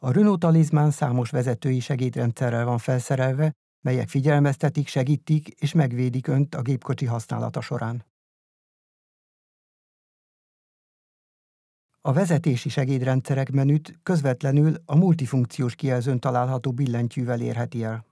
A Renault Talisman számos vezetői segédrendszerrel van felszerelve, melyek figyelmeztetik, segítik és megvédik önt a gépkocsi használata során. A vezetési segédrendszerek menüt közvetlenül a multifunkciós kijelzőn található billentyűvel érheti el.